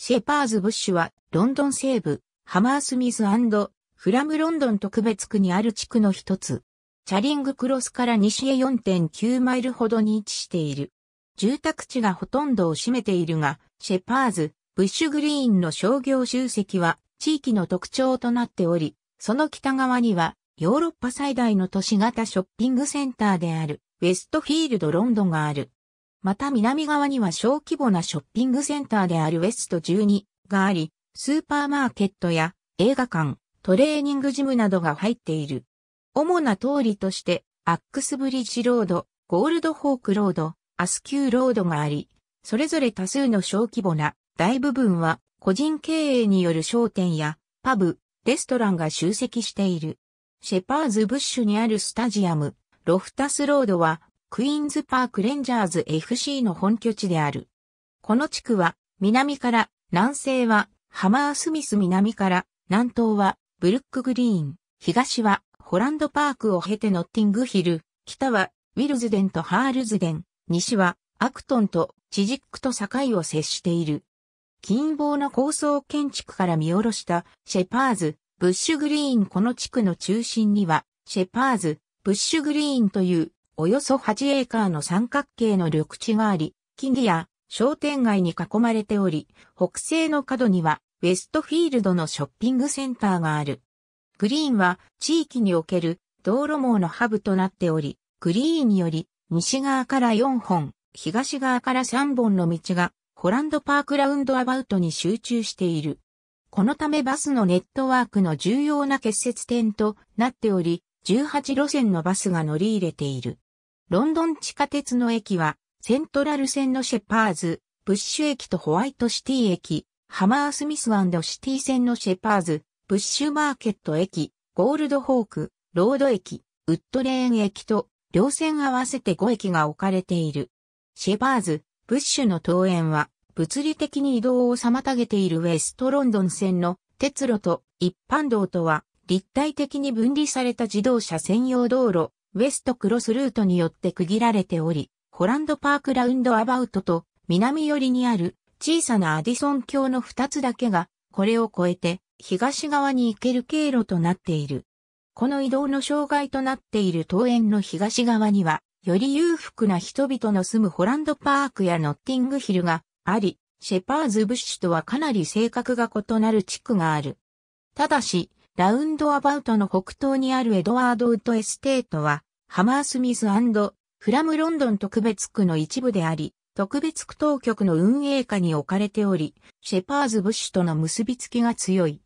シェパーズ・ブッシュは、ロンドン西部、ハマースミスフラムロンドン特別区にある地区の一つ。チャリングクロスから西へ4.9マイルほどに位置している。住宅地がほとんどを占めているが、シェパーズ、ブッシュグリーンの商業集積は地域の特徴となっており、その北側にはヨーロッパ最大の都市型ショッピングセンターであるウェストフィールドロンドンがある。また南側には小規模なショッピングセンターであるウェスト12があり、スーパーマーケットや映画館、トレーニングジムなどが入っている。主な通りとして、アックスブリッジロード、ゴールドホークロード、アスキューロードがあり、それぞれ多数の小規模な大部分は個人経営による商店やパブ、レストランが集積している。シェパーズブッシュにあるスタジアム、ロフタスロードはクイーンズパークレンジャーズ FC の本拠地である。この地区は、南から、南西は、ハマースミス南から、南東は、ブルックグリーン、東は、ホランドパークを経てノッティングヒル、北は、ウィルズデンとハールズデン、西は、アクトンと、チジックと境を接している。近傍の高層建築から見下ろした、シェパーズ、ブッシュグリーンこの地区の中心には、シェパーズ、ブッシュグリーンというおよそ8エーカーの三角形の緑地があり、木々や商店街に囲まれており、北西の角にはウェストフィールドのショッピングセンターがある。グリーンは地域における道路網のハブとなっており、グリーンにより西側から4本、東側から3本の道がホランドパークラウンドアバウトに集中している。このためバスのネットワークの重要な結節点となっており、18路線のバスが乗り入れている。ロンドン地下鉄の駅は、セントラル線のシェパーズ、ブッシュ駅とホワイトシティ駅、ハマースミスシティ線のシェパーズ、ブッシュマーケット駅、ゴールドホーク、ロード駅、ウッドレーン駅と、両線合わせて5駅が置かれている。シェパーズ、ブッシュの登園は、物理的に移動を妨げているウェストロンドン線の鉄路と一般道とは立体的に分離された自動車専用道路ウェストクロスルートによって区切られており、ホランドパークラウンドアバウトと南寄りにある小さなアディソン橋の2つだけが、これを越えて東側に行ける経路となっている。この移動の障害となっている桃園の東側には、より裕福な人々の住むホランドパークやノッティングヒルがあり、シェパーズブッシュとはかなり性格が異なる地区がある。ただし、ラウンドアバウトの北東にあるエドワードウッドエステートは、ハマースミスフラムロンドン特別区の一部であり、特別区当局の運営下に置かれており、シェパーズ・ブッシュとの結びつきが強い。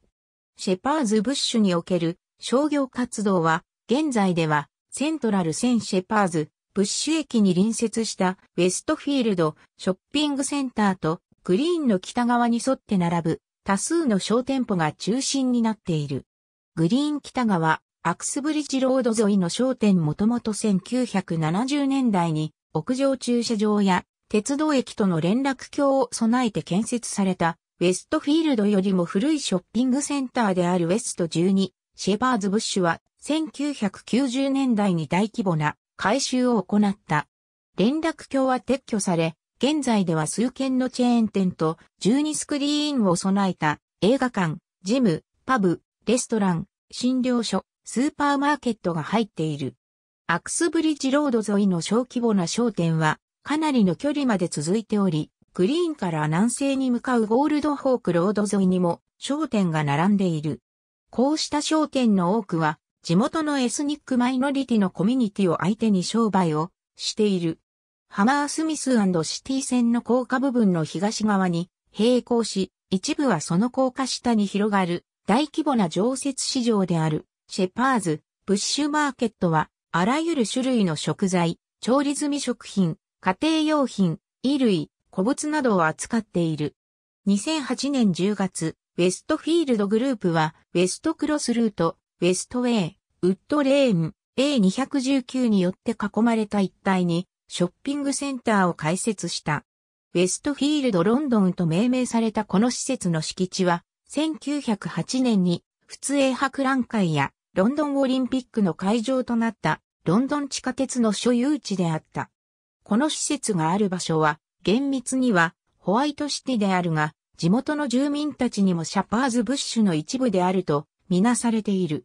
シェパーズ・ブッシュにおける商業活動は、現在では、セントラル・セン・シェパーズ、ブッシュ駅に隣接したウェストフィールド、ショッピングセンターとグリーンの北側に沿って並ぶ多数の小店舗が中心になっている。グリーン北側、アクスブリッジロード沿いの商店もともと1970年代に屋上駐車場や鉄道駅との連絡橋を備えて建設されたウェストフィールドよりも古いショッピングセンターであるウェスト12シェパーズブッシュは1990年代に大規模な改修を行った。連絡橋は撤去され、現在では数軒のチェーン店と12スクリーンを備えた映画館、ジム、パブ、レストラン、診療所、スーパーマーケットが入っている。アクスブリッジロード沿いの小規模な商店は、かなりの距離まで続いており、グリーンから南西に向かうゴールドホークロード沿いにも商店が並んでいる。こうした商店の多くは、地元のエスニックマイノリティのコミュニティを相手に商売をしている。ハマースミスシティ線の高架部分の東側に並行し、一部はその高架下に広がる大規模な常設市場である、シェパーズ、ブッシュマーケットは、あらゆる種類の食材、調理済み食品、家庭用品、衣類、古物などを扱っている。2008年10月、ウェストフィールドグループは、ウェストクロスルート、ウェストウェイ、ウッドレーン、A219 によって囲まれた一帯に、ショッピングセンターを開設した。ウェストフィールドロンドンと命名されたこの施設の敷地は、1908年に、普通英博覧会やロンドンオリンピックの会場となったロンドン地下鉄の所有地であった。この施設がある場所は、厳密にはホワイトシティであるが、地元の住民たちにもシャパーズブッシュの一部であるとみなされている。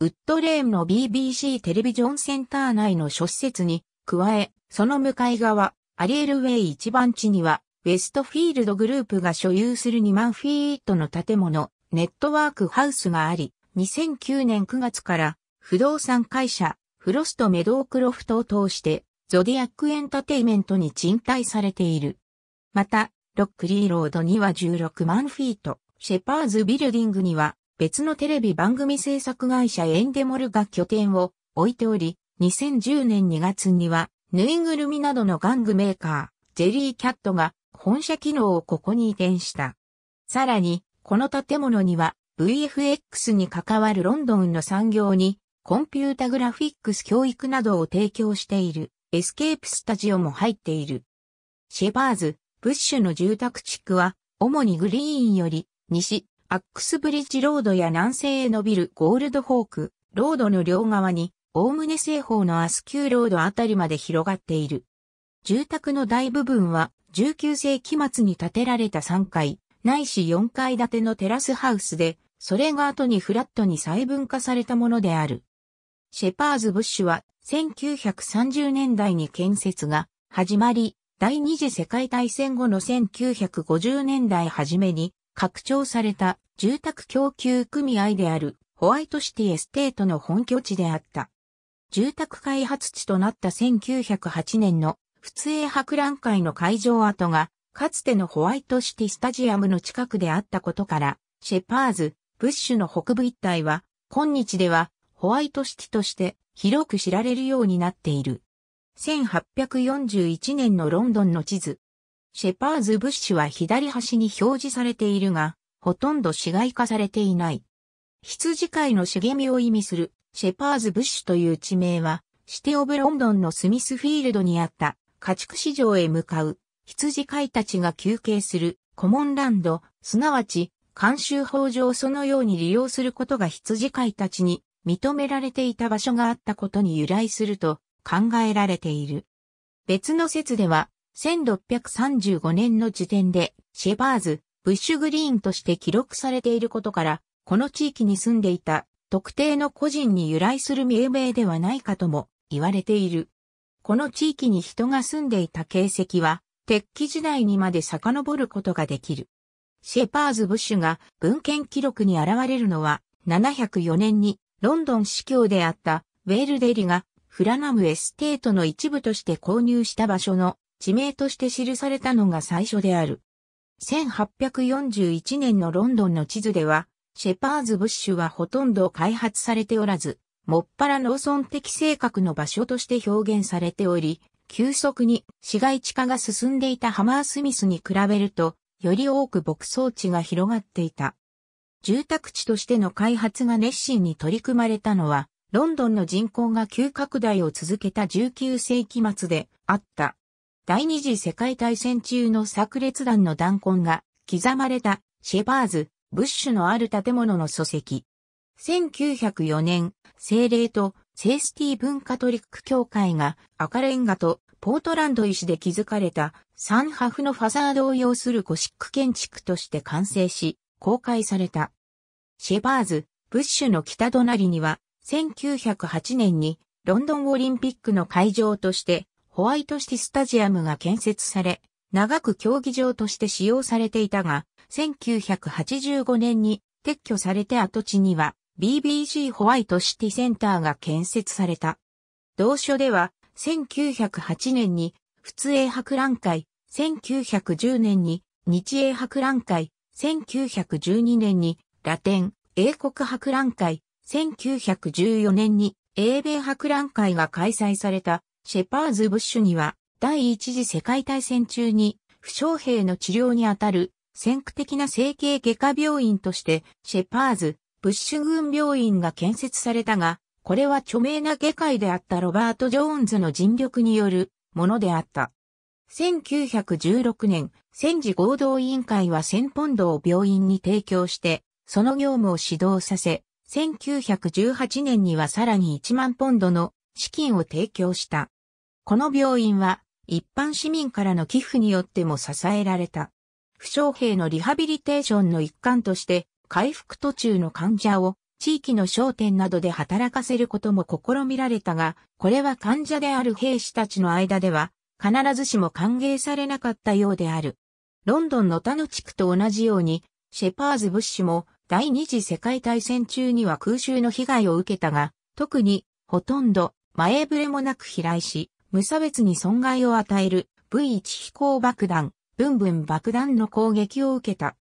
ウッドレーンの BBC テレビジョンセンター内の諸施設に、加え、その向かい側、アリエルウェイ一番地には、ウェストフィールドグループが所有する2万フィートの建物、ネットワークハウスがあり、2009年9月から不動産会社、フロストメドークロフトを通して、ゾディアックエンタテイメントに賃貸されている。また、ロックリーロードには16万フィート、シェパーズビルディングには別のテレビ番組制作会社エンデモルが拠点を置いており、2010年2月にはぬいぐるみなどの玩具メーカー、ジェリーキャットが本社機能をここに移転した。さらに、この建物には VFX に関わるロンドンの産業にコンピュータグラフィックス教育などを提供しているエスケープスタジオも入っている。シェバーズ、ブッシュの住宅地区は主にグリーンより西、アックスブリッジロードや南西へ伸びるゴールドホーク、ロードの両側に、おおむね西方のアスキューロードあたりまで広がっている。住宅の大部分は19世紀末に建てられた3階、ないし4階建てのテラスハウスで、それが後にフラットに細分化されたものである。シェパーズ・ブッシュは1930年代に建設が始まり、第二次世界大戦後の1950年代初めに拡張された住宅供給組合であるホワイトシティエステートの本拠地であった。住宅開発地となった1908年の仏英博覧会の会場跡が、かつてのホワイトシティスタジアムの近くであったことから、シェパーズ、ブッシュの北部一帯は、今日ではホワイトシティとして広く知られるようになっている。1841年のロンドンの地図。シェパーズ・ブッシュは左端に表示されているが、ほとんど市街化されていない。羊飼いの茂みを意味する、シェパーズ・ブッシュという地名は、シティ・オブ・ロンドンのスミスフィールドにあった家畜市場へ向かう羊飼いたちが休憩するコモンランド、すなわち監修法上そのように利用することが羊飼いたちに認められていた場所があったことに由来すると考えられている。別の説では、1635年の時点で、シェバーズ、ブッシュグリーンとして記録されていることから、この地域に住んでいた特定の個人に由来する命名ではないかとも言われている。この地域に人が住んでいた形跡は、鉄器時代にまで遡ることができる。シェパーズ・ブッシュが文献記録に現れるのは、704年にロンドン司教であったウェールデリがフラナムエステートの一部として購入した場所の地名として記されたのが最初である。1841年のロンドンの地図では、シェパーズ・ブッシュはほとんど開発されておらず、もっぱら農村的性格の場所として表現されており、急速に市街地化が進んでいたハマースミスに比べると、より多く牧草地が広がっていた。住宅地としての開発が熱心に取り組まれたのは、ロンドンの人口が急拡大を続けた19世紀末であった。第二次世界大戦中の炸裂弾の弾痕が刻まれたシェパーズ、ブッシュのある建物の礎石。1904年、精霊とセイスティー文化トリック協会が赤レンガとポートランド石で築かれた三ハフのファザードを要するゴシック建築として完成し、公開された。シェバーズ、ブッシュの北隣には、1908年にロンドンオリンピックの会場としてホワイトシティスタジアムが建設され、長く競技場として使用されていたが、1985年に撤去されて跡地には BBC ホワイトシティセンターが建設された。同書では、1908年に、仏英博覧会、1910年に、日英博覧会、1912年に、ラテン、英国博覧会、1914年に、英米博覧会が開催された、シェパーズ・ブッシュには、第一次世界大戦中に、負傷兵の治療にあたる、先駆的な整形外科病院として、シェパーズ、ブッシュ軍病院が建設されたが、これは著名な外科医であったロバート・ジョーンズの尽力によるものであった。1916年、戦時合同委員会は1000ポンドを病院に提供して、その業務を指導させ、1918年にはさらに1万ポンドの資金を提供した。この病院は一般市民からの寄付によっても支えられた。負傷兵のリハビリテーションの一環として回復途中の患者を地域の商店などで働かせることも試みられたが、これは患者である兵士たちの間では必ずしも歓迎されなかったようである。ロンドンの他の地区と同じように、シェパーズ・ブッシュも第二次世界大戦中には空襲の被害を受けたが、特にほとんど前触れもなく飛来し、無差別に損害を与える V1 飛行爆弾、ブンブン爆弾の攻撃を受けた。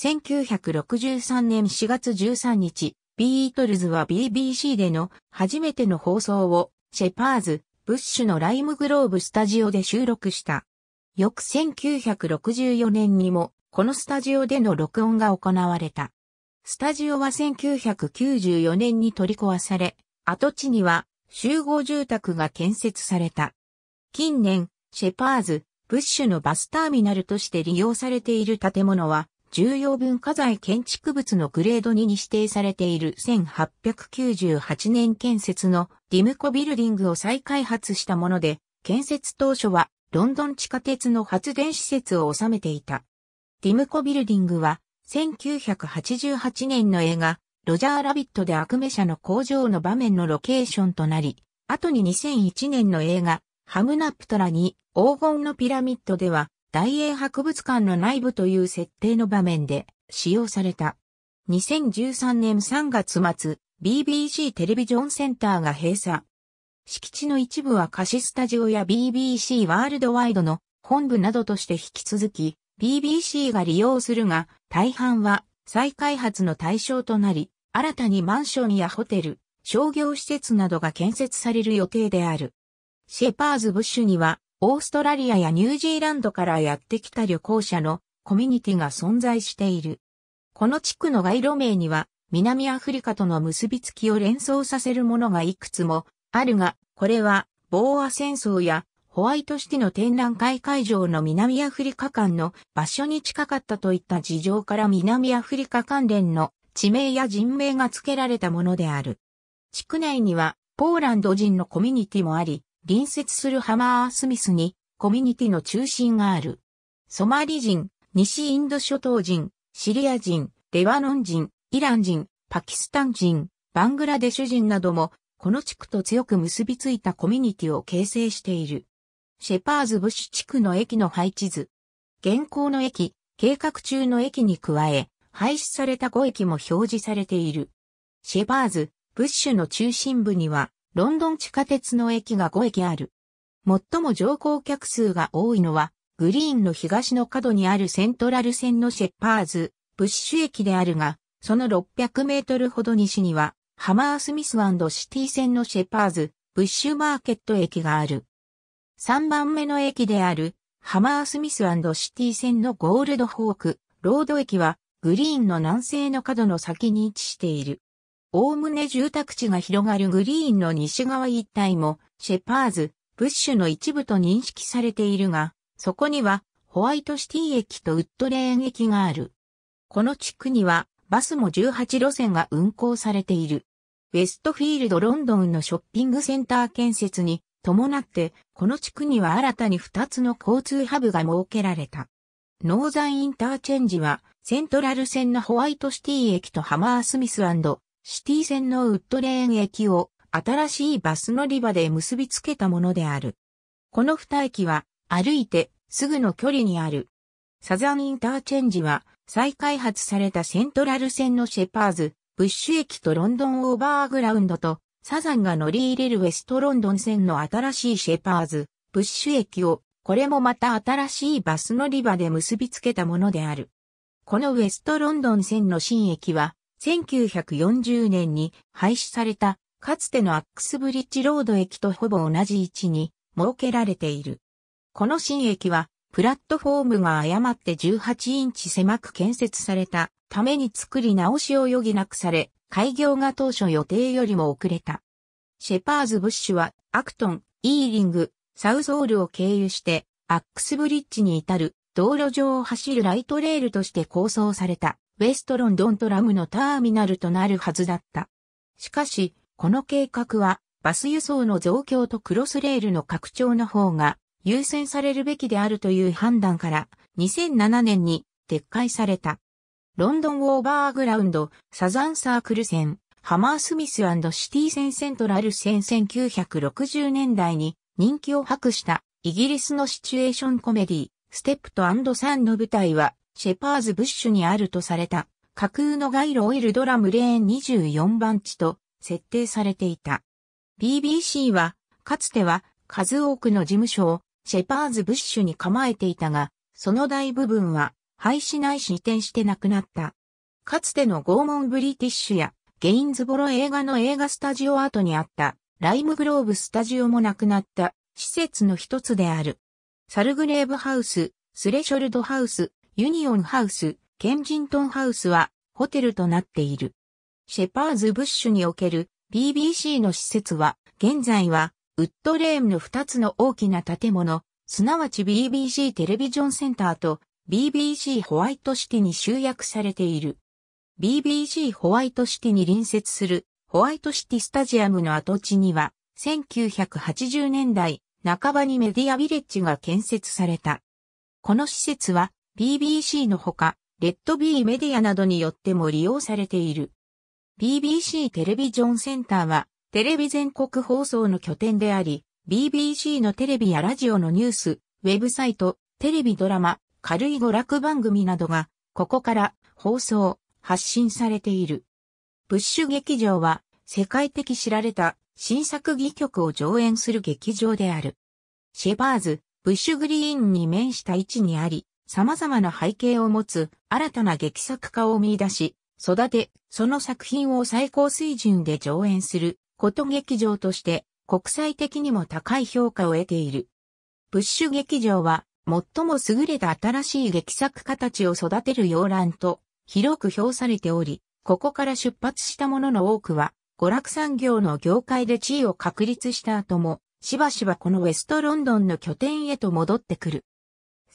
1963年4月13日、ビートルズは BBC での初めての放送をシェパーズ、ブッシュのライムグローブスタジオで収録した。翌1964年にもこのスタジオでの録音が行われた。スタジオは1994年に取り壊され、跡地には集合住宅が建設された。近年、シェパーズ、ブッシュのバスターミナルとして利用されている建物は、重要文化財建築物のグレード2に指定されている1898年建設のディムコビルディングを再開発したもので、建設当初はロンドン地下鉄の発電施設を収めていた。ディムコビルディングは1988年の映画ロジャーラビットで悪名社の工場の場面のロケーションとなり、後に2001年の映画ハムナプトラに黄金のピラミッドでは大英博物館の内部という設定の場面で使用された。2013年3月末、BBC テレビジョンセンターが閉鎖。敷地の一部は貸しスタジオや BBC ワールドワイドの本部などとして引き続き BBC が利用するが、大半は再開発の対象となり、新たにマンションやホテル、商業施設などが建設される予定である。シェパーズ・ブッシュにはオーストラリアやニュージーランドからやってきた旅行者のコミュニティが存在している。この地区の街路名には南アフリカとの結びつきを連想させるものがいくつもあるが、これはボーア戦争やホワイトシティの展覧会会場の南アフリカ間の場所に近かったといった事情から南アフリカ関連の地名や人名が付けられたものである。地区内にはポーランド人のコミュニティもあり、隣接するハマースミスにコミュニティの中心がある。ソマリ人、西インド諸島人、シリア人、レバノン人、イラン人、パキスタン人、バングラデシュ人なども、この地区と強く結びついたコミュニティを形成している。シェパーズブッシュ地区の駅の配置図。現行の駅、計画中の駅に加え、廃止された5駅も表示されている。シェパーズ、ブッシュの中心部には、ロンドン地下鉄の駅が5駅ある。最も乗降客数が多いのは、グリーンの東の角にあるセントラル線のシェパーズ、ブッシュ駅であるが、その600メートルほど西には、ハマースミスシティ線のシェパーズ、ブッシュマーケット駅がある。3番目の駅である、ハマースミスシティ線のゴールドホーク、ロード駅は、グリーンの南西の角の先に位置している。おおむね住宅地が広がるグリーンの西側一帯も、シェパーズ、ブッシュの一部と認識されているが、そこには、ホワイトシティ駅とウッドレーン駅がある。この地区には、バスも18路線が運行されている。ウェストフィールドロンドンのショッピングセンター建設に伴って、この地区には新たに2つの交通ハブが設けられた。ノーザンインターチェンジは、セントラル線のホワイトシティ駅とハマースミスシティ線のウッドレーン駅を新しいバス乗り場で結びつけたものである。この二駅は歩いてすぐの距離にある。サザンインターチェンジは再開発されたセントラル線のシェパーズ、ブッシュ駅とロンドンオーバーグラウンドとサザンが乗り入れるウェストロンドン線の新しいシェパーズ、ブッシュ駅をこれもまた新しいバス乗り場で結びつけたものである。このウェストロンドン線の新駅は1940年に廃止された、かつてのアックスブリッジロード駅とほぼ同じ位置に設けられている。この新駅は、プラットフォームが誤って18インチ狭く建設されたために作り直しを余儀なくされ、開業が当初予定よりも遅れた。シェパーズ・ブッシュは、アクトン、イーリング、サウソールを経由して、アックスブリッジに至る道路上を走るライトレールとして構想された。ウェストロンドントラムのターミナルとなるはずだった。しかし、この計画は、バス輸送の増強とクロスレールの拡張の方が優先されるべきであるという判断から、2007年に撤回された。ロンドンオーバーグラウンド、サザンサークル線、ハマースミスシティ線セントラル線1960年代に人気を博したイギリスのシチュエーションコメディ、ステップとサンの舞台はシェパーズブッシュにあるとされた、架空の街路オイルドラムレーン24番地と設定されていた。BBC は、かつては数多くの事務所をシェパーズブッシュに構えていたが、その大部分は廃止ないし移転してなくなった。かつての拷問ブリティッシュやゲインズボロ映画の映画スタジオ跡にあったライムグローブスタジオもなくなった施設の一つである。サルグレーブハウス、スレショルドハウス、ユニオンハウス、ケンジントンハウスはホテルとなっている。シェパーズ・ブッシュにおける BBC の施設は、現在はウッドレームの2つの大きな建物、すなわち BBC テレビジョンセンターと BBC ホワイトシティに集約されている。BBC ホワイトシティに隣接するホワイトシティスタジアムの跡地には、1980年代半ばにメディアビレッジが建設された。この施設は BBC のほか、レッドビーメディアなどによっても利用されている。BBC テレビジョンセンターは、テレビ全国放送の拠点であり、BBC のテレビやラジオのニュース、ウェブサイト、テレビドラマ、軽い娯楽番組などが、ここから放送、発信されている。ブッシュ劇場は、世界的知られた新作戯曲を上演する劇場である。シェバーズ、ブッシュグリーンに面した位置にあり、様々な背景を持つ新たな劇作家を見出し、育て、その作品を最高水準で上演する、こと劇場として国際的にも高い評価を得ている。プッシュ劇場は最も優れた新しい劇作家たちを育てる要覧と広く評されており、ここから出発したものの多くは、娯楽産業の業界で地位を確立した後も、しばしばこのウェストロンドンの拠点へと戻ってくる。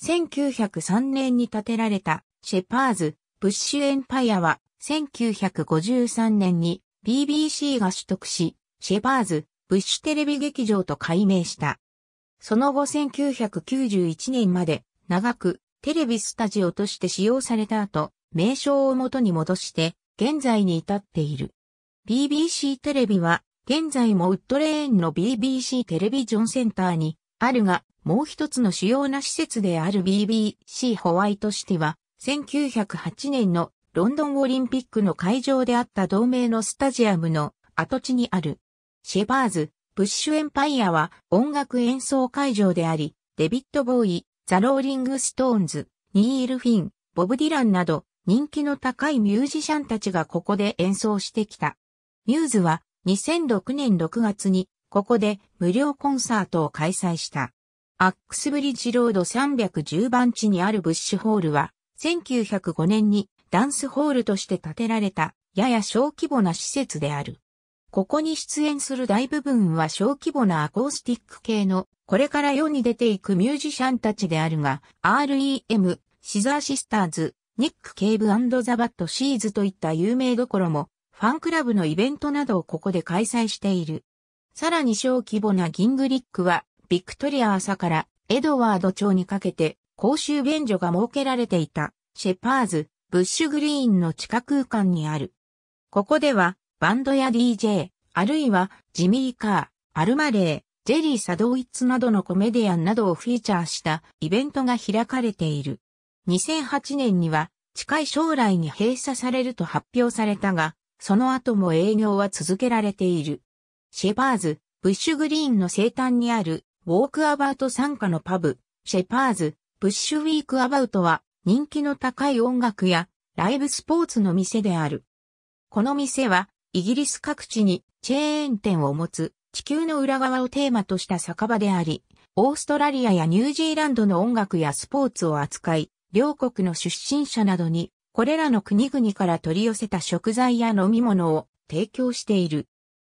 1903年に建てられたシェパーズ・ブッシュエンパイアは1953年に BBC が取得し、シェパーズ・ブッシュテレビ劇場と改名した。その後1991年まで長くテレビスタジオとして使用された後、名称を元に戻して現在に至っている。BBC テレビは現在もウッドレーンの BBC テレビジョンセンターにあるが、もう一つの主要な施設である BBC ホワイトシティは、1908年のロンドンオリンピックの会場であった同盟のスタジアムの跡地にある。シェバーズ、ブッシュエンパイアは音楽演奏会場であり、デビット・ボーイ、ザ・ローリング・ストーンズ、ニール・フィン、ボブ・ディランなど人気の高いミュージシャンたちがここで演奏してきた。ミューズは2006年6月にここで無料コンサートを開催した。アックスブリッジロード310番地にあるブッシュホールは、1905年にダンスホールとして建てられた、やや小規模な施設である。ここに出演する大部分は小規模なアコースティック系の、これから世に出ていくミュージシャンたちであるが、REM、シザーシスターズ、ニック・ケイブザ・バット・シーズといった有名どころも、ファンクラブのイベントなどをここで開催している。さらに小規模なギングリックは、ビクトリア朝からエドワード町にかけて公衆便所が設けられていたシェパーズ、ブッシュグリーンの地下空間にある。ここではバンドや DJ、あるいはジミー・カー、アルマレー、ジェリー・サドウィッツなどのコメディアンなどをフィーチャーしたイベントが開かれている。2008年には近い将来に閉鎖されると発表されたが、その後も営業は続けられている。シェパーズ、ブッシュグリーンの生誕にあるウォークアバウト参加のパブ、シェパーズ、ブッシュウィークアバウトは人気の高い音楽やライブスポーツの店である。この店はイギリス各地にチェーン店を持つ地球の裏側をテーマとした酒場であり、オーストラリアやニュージーランドの音楽やスポーツを扱い、両国の出身者などに、これらの国々から取り寄せた食材や飲み物を提供している。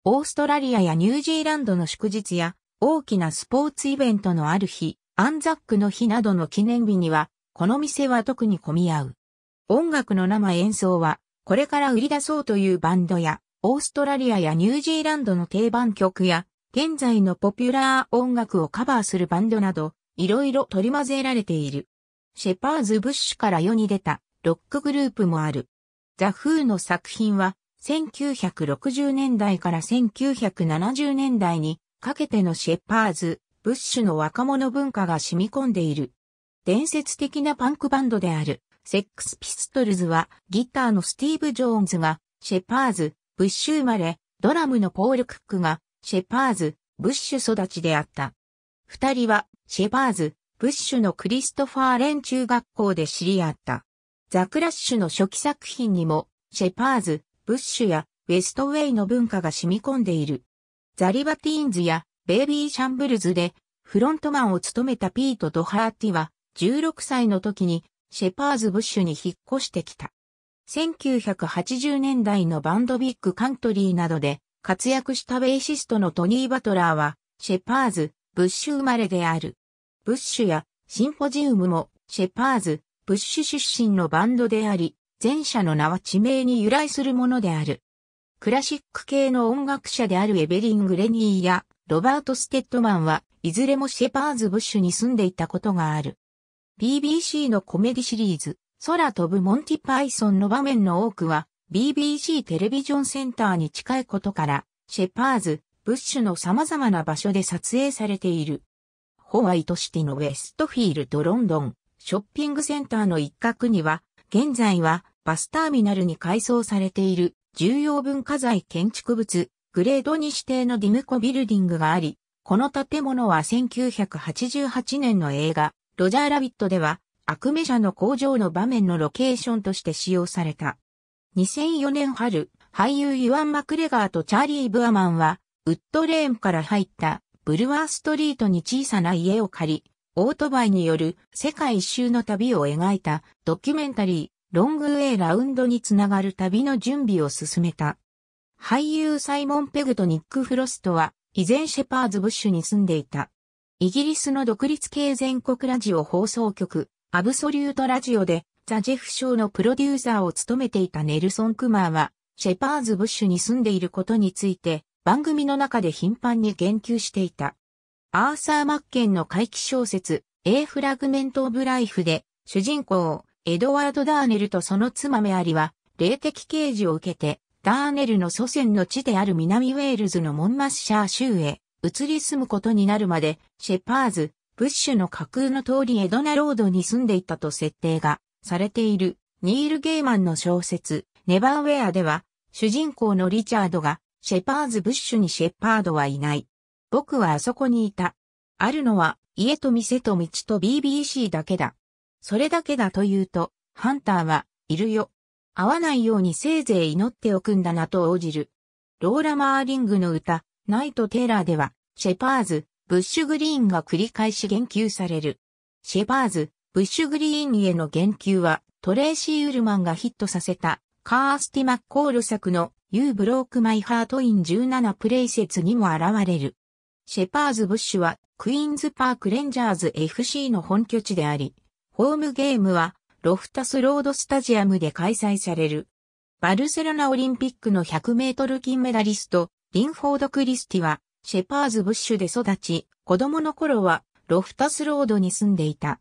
オーストラリアやニュージーランドの祝日や大きなスポーツイベントのある日、アンザックの日などの記念日には、この店は特に混み合う。音楽の生演奏は、これから売り出そうというバンドや、オーストラリアやニュージーランドの定番曲や、現在のポピュラー音楽をカバーするバンドなど、いろいろ取り混ぜられている。シェパーズ・ブッシュから世に出たロックグループもある。ザ・フーの作品は1960年代から1970年代にかけてのシェパーズ、ブッシュの若者文化が染み込んでいる。伝説的なパンクバンドである、セックスピストルズは、ギターのスティーブ・ジョーンズが、シェパーズ、ブッシュ生まれ、ドラムのポール・クックが、シェパーズ、ブッシュ育ちであった。二人は、シェパーズ、ブッシュのクリストファー・レン中学校で知り合った。ザ・クラッシュの初期作品にも、シェパーズ、ブッシュやウェストウェイの文化が染み込んでいる。ザリバティーンズやベイビーシャンブルズでフロントマンを務めたピート・ドハーティは16歳の時にシェパーズ・ブッシュに引っ越してきた。1980年代のバンドビッグカントリーなどで活躍したベーシストのトニー・バトラーはシェパーズ、ブッシュ生まれである。ブッシュやシンポジウムもシェパーズ、ブッシュ出身のバンドであり、前者の名は地名に由来するものである。クラシック系の音楽者であるエベリン・グレニーやロバート・ステッドマンはいずれもシェパーズ・ブッシュに住んでいたことがある。BBC のコメディシリーズ、空飛ぶモンティ・パイソンの場面の多くは BBC テレビジョンセンターに近いことから、シェパーズ、ブッシュの様々な場所で撮影されている。ホワイトシティのウェストフィールドロンドン、ショッピングセンターの一角には、現在はバスターミナルに改装されている重要文化財建築物、グレード2指定のディムコビルディングがあり、この建物は1988年の映画、ロジャーラビットでは、悪メ社の工場の場面のロケーションとして使用された。2004年春、俳優ユアン・マクレガーとチャーリー・ブアマンは、ウッドレーンから入ったブルワーストリートに小さな家を借り、オートバイによる世界一周の旅を描いたドキュメンタリー、ロングウェイラウンドにつながる旅の準備を進めた。俳優サイモン・ペグとニック・フロストは、以前シェパーズ・ブッシュに住んでいた。イギリスの独立系全国ラジオ放送局、アブソリュートラジオで、ザ・ジェフ賞のプロデューサーを務めていたネルソン・クマーは、シェパーズ・ブッシュに住んでいることについて、番組の中で頻繁に言及していた。アーサー・マッケンの怪奇小説、A フラグメント・オブ・ライフで、主人公、エドワード・ダーネルとその妻メアリは、霊的刑事を受けて、ダーネルの祖先の地である南ウェールズのモンマッシャー州へ移り住むことになるまで、シェパーズ、ブッシュの架空の通りエドナロードに住んでいたと設定がされている、ニール・ゲイマンの小説、ネバーウェアでは、主人公のリチャードが、シェパーズ・ブッシュにシェパードはいない。僕はあそこにいた。あるのは、家と店と道と BBC だけだ。それだけだと言うと、ハンターは、いるよ。会わないようにせいぜい祈っておくんだなと応じる。ローラ・マーリングの歌、ナイト・テーラーでは、シェパーズ、ブッシュグリーンが繰り返し言及される。シェパーズ、ブッシュグリーンへの言及は、トレーシー・ウルマンがヒットさせた、カースティ・マッコール作の You Broke My Heart in 17プレイ説にも現れる。シェパーズ・ブッシュは、クイーンズ・パーク・レンジャーズ FC の本拠地であり、ホームゲームは、ロフタスロードスタジアムで開催される。バルセロナオリンピックの100メートル金メダリスト、リンフォード・クリスティは、シェパーズ・ブッシュで育ち、子供の頃は、ロフタスロードに住んでいた。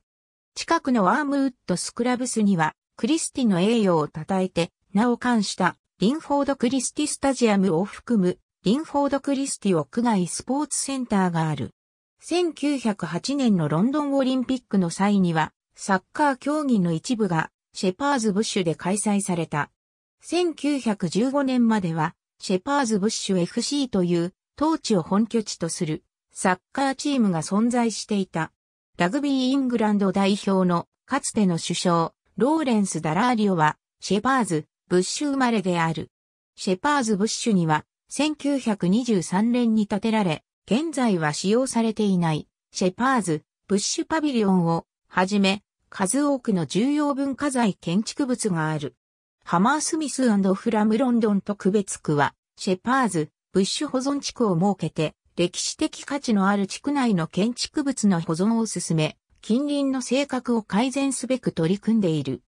近くのワームウッド・スクラブスには、クリスティの栄誉を称えて、名を冠した、リンフォード・クリスティスタジアムを含む、リンフォード・クリスティ屋外スポーツセンターがある。1908年のロンドンオリンピックの際には、サッカー競技の一部がシェパーズ・ブッシュで開催された。1915年まではシェパーズ・ブッシュ FC という当地を本拠地とするサッカーチームが存在していた。ラグビーイングランド代表のかつての首相、ローレンス・ダラーリオはシェパーズ・ブッシュ生まれである。シェパーズ・ブッシュには1923年に建てられ、現在は使用されていないシェパーズ・ブッシュパビリオンをはじめ数多くの重要文化財建築物がある。ハマースミスフラムロンドン特別区は、シェパーズ、ブッシュ保存地区を設けて、歴史的価値のある地区内の建築物の保存を進め、近隣の性格を改善すべく取り組んでいる。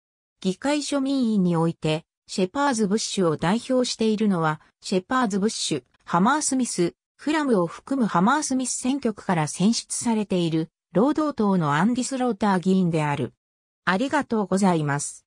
議会庶民院において、シェパーズ・ブッシュを代表しているのは、シェパーズ・ブッシュ、ハマースミス、フラムを含むハマースミス選挙区から選出されている労働党のアンディスローター議員である。ありがとうございます。